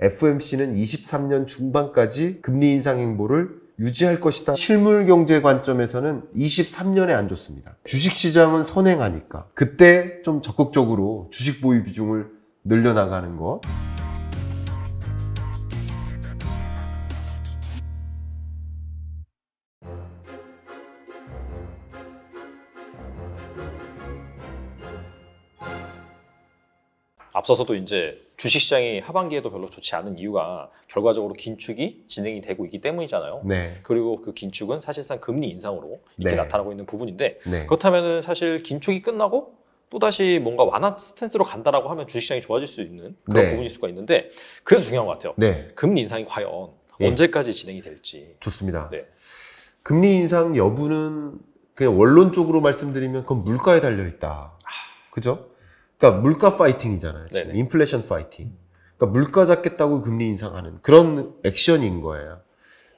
FMC는 23년 중반까지 금리 인상 행보를 유지할 것이다. 실물 경제 관점에서는 23년에 안 좋습니다. 주식 시장은 선행하니까 그때 좀 적극적으로 주식 보유 비중을 늘려나가는 것. 앞서서도 이제 주식시장이 하반기에도 별로 좋지 않은 이유가 결과적으로 긴축이 진행이 되고 있기 때문이잖아요. 네. 그리고 그 긴축은 사실상 금리 인상으로 이렇게 네. 나타나고 있는 부분인데 네. 그렇다면은 사실 긴축이 끝나고 또다시 뭔가 완화 스탠스로 간다라고 하면 주식시장이 좋아질 수 있는 그런 네. 부분일 수가 있는데 그래서 중요한 것 같아요. 네. 금리 인상이 과연 예. 언제까지 진행이 될지. 좋습니다. 네. 금리 인상 여부는 그냥 원론적으로 말씀드리면 그건 물가에 달려 있다. 아. 그죠? 그러니까 물가 파이팅이잖아요. 지금 네네. 인플레이션 파이팅. 그러니까 물가 잡겠다고 금리 인상하는 그런 액션인 거예요.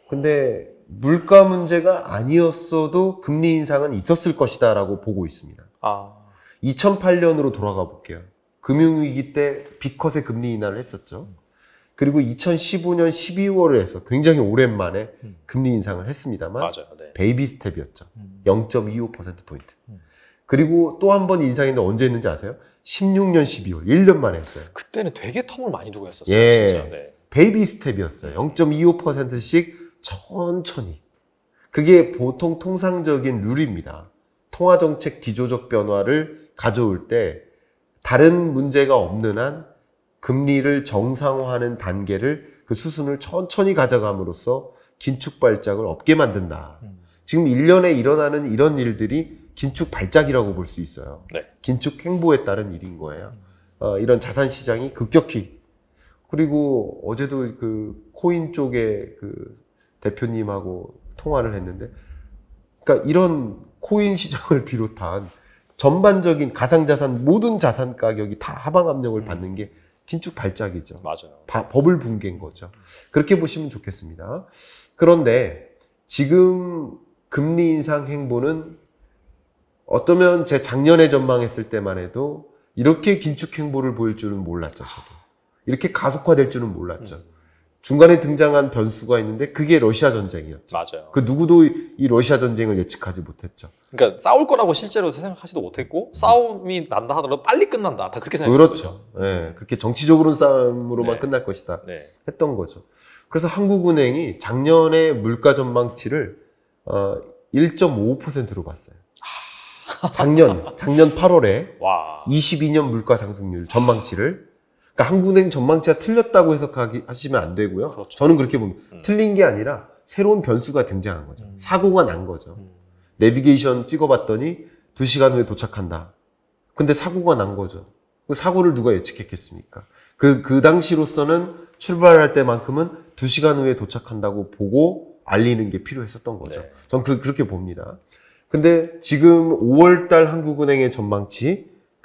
근데 물가 문제가 아니었어도 금리 인상은 있었을 것이다라고 보고 있습니다. 아. 2008년으로 돌아가 볼게요. 금융위기 때 비컷의 금리 인하를 했었죠. 그리고 2015년 12월에 해서 굉장히 오랜만에 음. 금리 인상을 했습니다만 맞아요, 네. 베이비 스텝이었죠. 0.25%포인트. 음. 음. 그리고 또 한 번 인상했는데 언제 했는지 아세요? 16년 12월 1년 만에 했어요. 그때는 되게 텀을 많이 두고 했었어요. 예. 진짜. 네. 베이비 스텝이었어요. 0.25%씩 천천히. 그게 보통 통상적인 룰입니다. 통화 정책 기조적 변화를 가져올 때 다른 문제가 없는 한 금리를 정상화하는 단계를 그 수순을 천천히 가져감으로써 긴축 발작을 없게 만든다. 음. 지금 1년에 일어나는 이런 일들이 긴축 발작이라고 볼 수 있어요. 네. 긴축 행보에 따른 일인 거예요. 어, 이런 자산 시장이 급격히 그리고 어제도 그 코인 쪽에 그 대표님하고 통화를 했는데, 그러니까 이런 코인 시장을 비롯한 전반적인 가상자산 모든 자산 가격이 다 하방 압력을 음. 받는 게 긴축 발작이죠. 맞아요. 바, 버블 붕괴인 거죠. 그렇게 보시면 좋겠습니다. 그런데 지금 금리 인상 행보는 어쩌면 제 작년에 전망했을 때만 해도 이렇게 긴축 행보를 보일 줄은 몰랐죠, 저도. 이렇게 가속화될 줄은 몰랐죠. 음. 중간에 등장한 변수가 있는데 그게 러시아 전쟁이었죠. 맞아요. 그 누구도 이 러시아 전쟁을 예측하지 못했죠. 그러니까 싸울 거라고 실제로 생각하지도 못했고 싸움이 난다 하더라도 빨리 끝난다. 다 그렇게 생각했죠. 그렇죠. 거죠. 네, 그렇게 정치적으로는 싸움으로만 네. 끝날 것이다. 네. 했던 거죠. 그래서 한국은행이 작년에 물가 전망치를 어, 1.5%로 봤어요. 작년 작년 8월에 와. 22년 물가 상승률 전망치를 그러니까 한국은행 전망치가 틀렸다고 해석하기 하시면 안 되고요. 그렇죠. 저는 그렇게 봅니다. 음. 틀린 게 아니라 새로운 변수가 등장한 거죠. 음. 사고가 난 거죠. 음. 내비게이션 찍어봤더니 2시간 후에 도착한다. 근데 사고가 난 거죠. 그 사고를 누가 예측했겠습니까? 그, 그 당시로서는 출발할 때만큼은 2시간 후에 도착한다고 보고 알리는 게 필요했었던 거죠. 네. 전 그, 그렇게 봅니다. 근데 지금 5월달 한국은행의 전망치가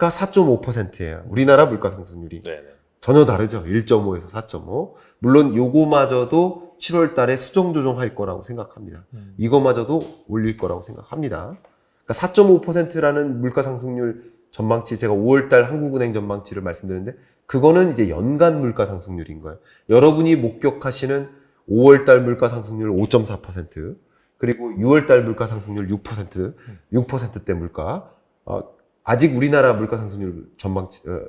4.5%예요. 우리나라 물가 상승률이 네네. 네. 전혀 다르죠. 1.5에서 4.5. 물론 요거마저도 7월달에 수정 조정할 거라고 생각합니다. 음. 이거마저도 올릴 거라고 생각합니다. 그러니까 4.5%라는 물가 상승률 전망치 제가 5월달 한국은행 전망치를 말씀드렸는데 그거는 이제 연간 물가 상승률인 거예요. 여러분이 목격하시는 5월달 물가 상승률 5.4%. 그리고 6월달 물가 상승률 6% 6%대 물가 어, 아직 우리나라 물가 상승률 전망 어,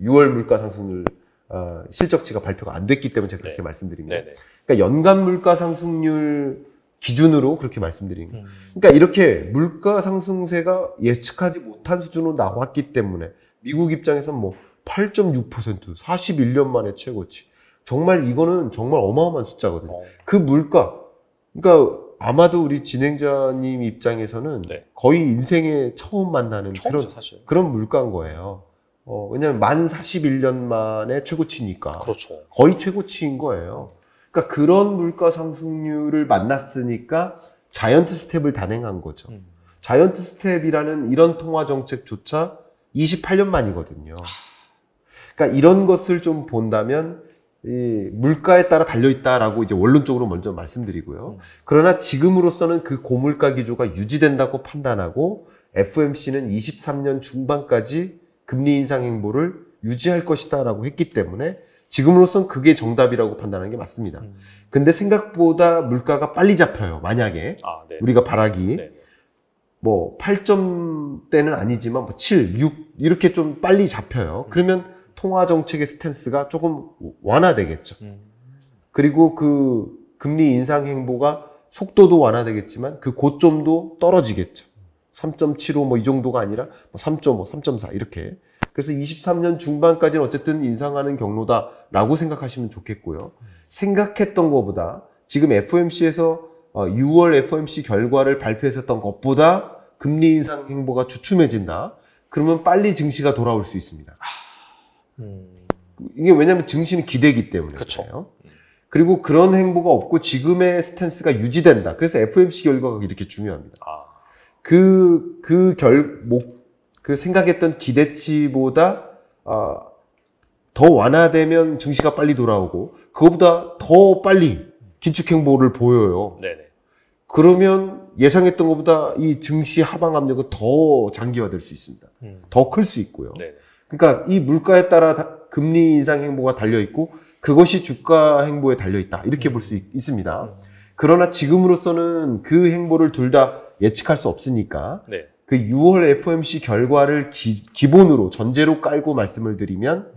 6월 물가 상승률 어, 실적치가 발표가 안 됐기 때문에 제가 그렇게 네. 말씀드립니다. 네네. 그러니까 연간 물가 상승률 기준으로 그렇게 말씀드린 거예요. 음. 그러니까 이렇게 물가 상승세가 예측하지 못한 수준으로 나왔기 때문에 미국 입장에선 뭐8.6% 41년 만에 최고치. 정말 이거는 정말 어마어마한 숫자거든요. 어. 그 물가 그러니까 아마도 우리 진행자님 입장에서는 네. 거의 인생에 처음 만나는 처음이죠, 그런 사실. 그런 물가인 거예요. 어, 왜냐하면 만 41년 만에 최고치니까. 그렇죠. 거의 최고치인 거예요. 그러니까 그런 물가 상승률을 만났으니까 자이언트 스텝을 단행한 거죠. 음. 자이언트 스텝이라는 이런 통화 정책조차 28년 만이거든요. 그러니까 이런 것을 좀 본다면 이 물가에 따라 달려 있다라고 이제 원론적으로 먼저 말씀드리고요. 음. 그러나 지금으로서는 그 고물가 기조가 유지된다고 판단하고 FMC는 23년 중반까지 금리 인상 행보를 유지할 것이다라고 했기 때문에 지금으로선 그게 정답이라고 판단한게 맞습니다. 음. 근데 생각보다 물가가 빨리 잡혀요. 만약에 아, 네. 우리가 바라기 네네. 뭐 8점대는 아니지만 뭐 7, 6 이렇게 좀 빨리 잡혀요. 음. 그러면 통화 정책의 스탠스가 조금 완화되겠죠. 음. 그리고 그 금리 인상 행보가 속도도 완화되겠지만 그 고점도 떨어지겠죠. 3.75 뭐 이 정도가 아니라 3.5, 뭐 3.4 이렇게. 그래서 23년 중반까지는 어쨌든 인상하는 경로다라고 생각하시면 좋겠고요. 생각했던 것보다 지금 FOMC에서 6월 FOMC 결과를 발표했었던 것보다 금리 인상 행보가 주춤해진다. 그러면 빨리 증시가 돌아올 수 있습니다. 아. 이게 왜냐하면 증시는 기대기 때문에 그렇죠 그리고 그런 행보가 없고 지금의 스탠스가 유지된다. 그래서 FOMC 결과가 이렇게 중요합니다. 아. 그, 그 결, 목, 그 생각했던 기대치보다, 아, 더 완화되면 증시가 빨리 돌아오고, 그것보다더 빨리 긴축행보를 보여요. 네네. 그러면 예상했던 것보다 이 증시 하방 압력은 더 장기화될 수 있습니다. 음. 더클 수 있고요. 네네. 그러니까 이 물가에 따라 금리 인상 행보가 달려 있고 그것이 주가 행보에 달려 있다 이렇게 볼 수 있습니다. 음. 그러나 지금으로서는 그 행보를 둘 다 예측할 수 없으니까 네. 그 6월 FOMC 결과를 기, 본으로 전제로 깔고 말씀을 드리면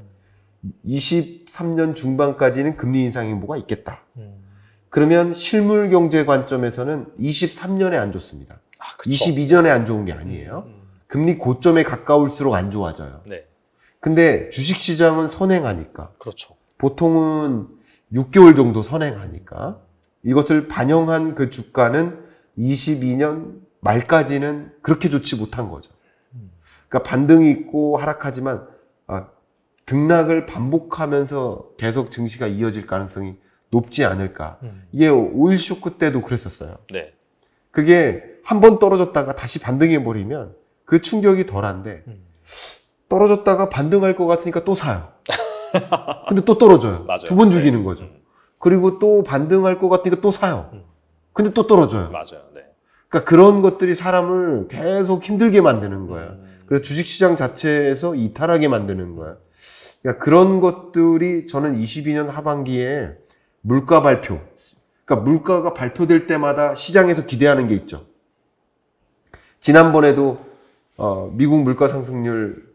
23년 중반까지는 금리 인상 행보가 있겠다. 음. 그러면 실물 경제 관점에서는 23년에 안 좋습니다. 아, 22년에 안 좋은 게 아니에요. 음. 금리 고점에 가까울수록 안 좋아져요. 네. 근데 주식시장은 선행하니까. 그렇죠. 보통은 6개월 정도 선행하니까. 이것을 반영한 그 주가는 22년 말까지는 그렇게 좋지 못한 거죠. 그러니까 반등이 있고 하락하지만 아, 등락을 반복하면서 계속 증시가 이어질 가능성이 높지 않을까. 음. 이게 오일 쇼크 때도 그랬었어요. 네. 그게 한 번 떨어졌다가 다시 반등해 버리면 그 충격이 덜한데 음. 떨어졌다가 반등할 것 같으니까 또 사요. 근데 또 떨어져요. 두번 네. 죽이는 네. 거죠. 음. 그리고 또 반등할 것 같으니까 또 사요. 음. 근데 또 떨어져요. 맞아요. 네. 그러니까 그런 것들이 사람을 계속 힘들게 만드는 음. 거예요 그래서 주식시장 자체에서 이탈하게 만드는 거예요 그러니까 그런 것들이 저는 22년 하반기에 물가 발표. 그러니까 물가가 발표될 때마다 시장에서 기대하는 게 있죠. 지난번에도 어, 미국 물가 상승률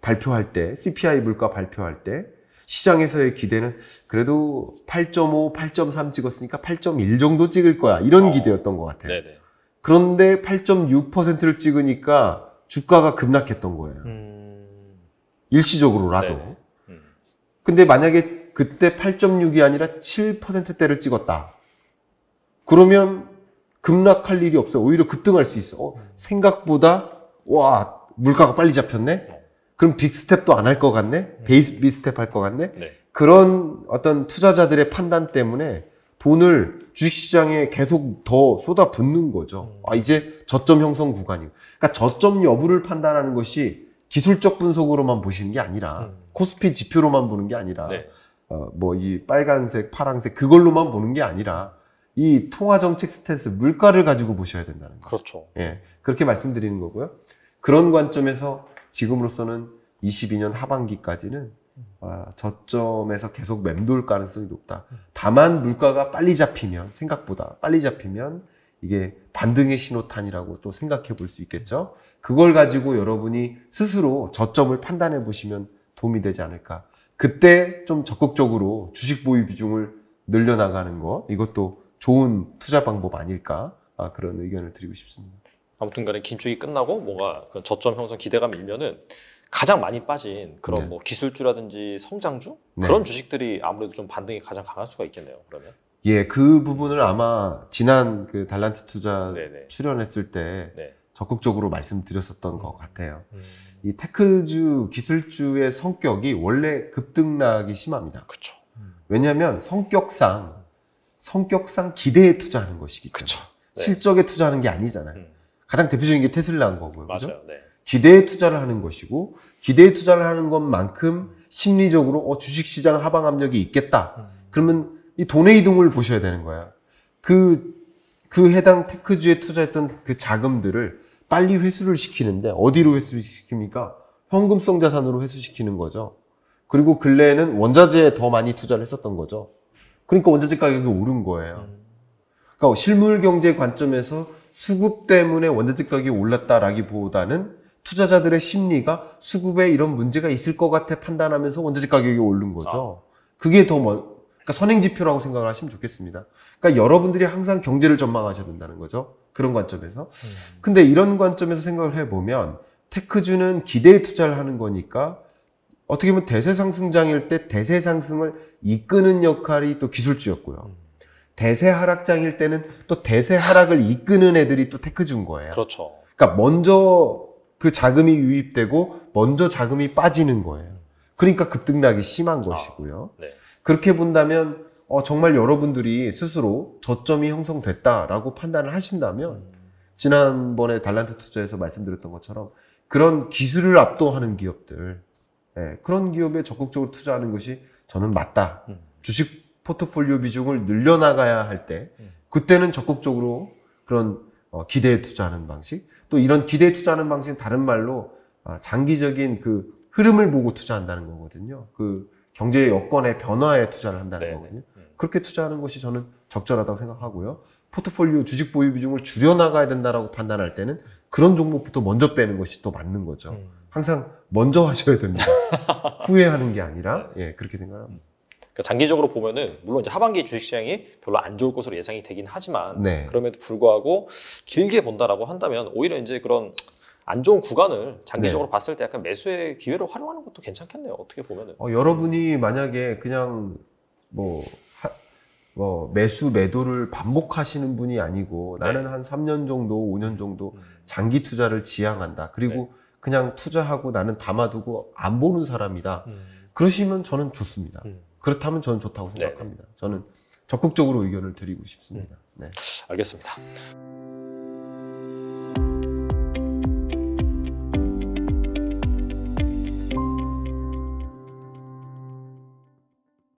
발표할 때, CPI 물가 발표할 때, 시장에서의 기대는 그래도 8.5, 8.3 찍었으니까 8.1 정도 찍을 거야. 이런 어. 기대였던 것 같아요. 네네. 그런데 8.6%를 찍으니까 주가가 급락했던 거예요. 음... 일시적으로라도. 음. 근데 만약에 그때 8.6이 아니라 7%대를 찍었다. 그러면 급락할 일이 없어 오히려 급등할 수 있어. 어, 음. 생각보다, 와, 물가가 빨리 잡혔네? 어. 그럼 빅스텝도 안 할 것 같네? 음. 베이스 미스텝 할 것 같네? 네. 그런 어떤 투자자들의 판단 때문에 돈을 주식시장에 계속 더 쏟아붓는 거죠. 음. 아, 이제 저점 형성 구간이고. 그러니까 저점 여부를 판단하는 것이 기술적 분석으로만 보시는 게 아니라 음. 코스피 지표로만 보는 게 아니라 네. 어, 뭐 이 빨간색, 파란색 그걸로만 보는 게 아니라 이 통화 정책 스탠스 물가를 가지고 보셔야 된다는 거죠. 그렇죠. 예. 그렇게 말씀드리는 거고요. 그런 관점에서 지금으로서는 22년 하반기까지는 음. 아, 저점에서 계속 맴돌 가능성이 높다. 음. 다만 물가가 빨리 잡히면 생각보다 빨리 잡히면 이게 반등의 신호탄이라고 또 생각해 볼 수 있겠죠. 그걸 가지고 여러분이 스스로 저점을 판단해 보시면 도움이 되지 않을까. 그때 좀 적극적으로 주식 보유 비중을 늘려나가는 것 이것도 좋은 투자 방법 아닐까 아, 그런 의견을 드리고 싶습니다. 아무튼간에 긴축이 끝나고 뭐가 그 저점 형성 기대감 일면은 가장 많이 빠진 그런 네. 뭐 기술주라든지 성장주 네. 그런 주식들이 아무래도 좀 반등이 가장 강할 수가 있겠네요. 그러면 예, 그 부분을 아마 지난 그 달란트 투자 네네. 네. 출연했을 때 네. 적극적으로 말씀드렸었던 것 같아요. 음. 이 테크주 기술주의 성격이 원래 급등락이 심합니다. 그렇죠. 왜냐하면 성격상 성격상 기대에 투자하는 것이기 때문에 네. 실적에 투자하는 게 아니잖아요. 음. 가장 대표적인 게 테슬라인 거고요. 맞아요. 그렇죠? 네. 기대에 투자를 하는 것이고 기대에 투자를 하는 것만큼 심리적으로 어, 주식시장 하방 압력이 있겠다. 음. 그러면 이 돈의 이동을 보셔야 되는 거야. 그, 그 해당 테크주에 투자했던 그 자금들을 빨리 회수를 시키는데 어디로 회수를 시킵니까? 현금성 자산으로 회수시키는 거죠. 그리고 근래에는 원자재에 더 많이 투자를 했었던 거죠. 그러니까 원자재 가격이 오른 거예요. 음. 그러니까 실물 경제 관점에서 수급 때문에 원자재 가격이 올랐다라기보다는 투자자들의 심리가 수급에 이런 문제가 있을 것 같아 판단하면서 원자재 가격이 오른 거죠. 아. 그게 더 먼, 그러니까 선행지표라고 생각을 하시면 좋겠습니다. 그러니까 여러분들이 항상 경제를 전망하셔야 된다는 거죠. 그런 관점에서. 음. 근데 이런 관점에서 생각을 해보면 테크주는 기대에 투자를 하는 거니까 어떻게 보면 대세 상승장일 때 대세 상승을 이끄는 역할이 또 기술주였고요. 음. 대세 하락장일 때는 또 대세 하락을 이끄는 애들이 또테크준 거예요. 그렇죠. 그러니까 먼저 그 자금이 유입되고 먼저 자금이 빠지는 거예요. 그러니까 급등락이 심한 아, 것이고요. 아, 네. 그렇게 본다면 어, 정말 여러분들이 스스로 저점이 형성됐다라고 판단을 하신다면 지난번에 달란트 투자에서 말씀드렸던 것처럼 그런 기술을 압도하는 기업들 예, 그런 기업에 적극적으로 투자하는 것이 저는 맞다. 음. 주식 포트폴리오 비중을 늘려나가야 할때 음. 그때는 적극적으로 그런 어, 기대에 투자하는 방식. 또 이런 기대에 투자하는 방식은 다른 말로 아, 장기적인 그 흐름을 보고 투자한다는 거거든요. 그 경제 여건의 변화에 투자를 한다는 네네. 거거든요. 음. 그렇게 투자하는 것이 저는 적절하다고 생각하고요. 포트폴리오 주식 보유 비중을 줄여나가야 된다라고 판단할 때는 그런 종목부터 먼저 빼는 것이 또 맞는 거죠. 음. 항상 먼저 하셔야 됩니다. 후회하는 게 아니라, 네. 예, 그렇게 생각합니다. 그러니까 장기적으로 보면은 물론 이제 하반기 주식시장이 별로 안 좋을 것으로 예상이 되긴 하지만 네. 그럼에도 불구하고 길게 본다라고 한다면 오히려 이제 그런 안 좋은 구간을 장기적으로 네. 봤을 때 약간 매수의 기회를 활용하는 것도 괜찮겠네요. 어떻게 보면은. 어, 여러분이 만약에 그냥 뭐, 하, 뭐 매수 매도를 반복하시는 분이 아니고 네. 나는 네. 한 3년 정도, 5년 정도 음. 장기 투자를 지향한다. 그리고 네. 그냥 투자하고 나는 담아두고 안 보는 사람이다. 음. 그러시면 저는 좋습니다. 음. 그렇다면 저는 좋다고 네. 생각합니다. 저는 적극적으로 의견을 드리고 싶습니다. 음. 네. 알겠습니다.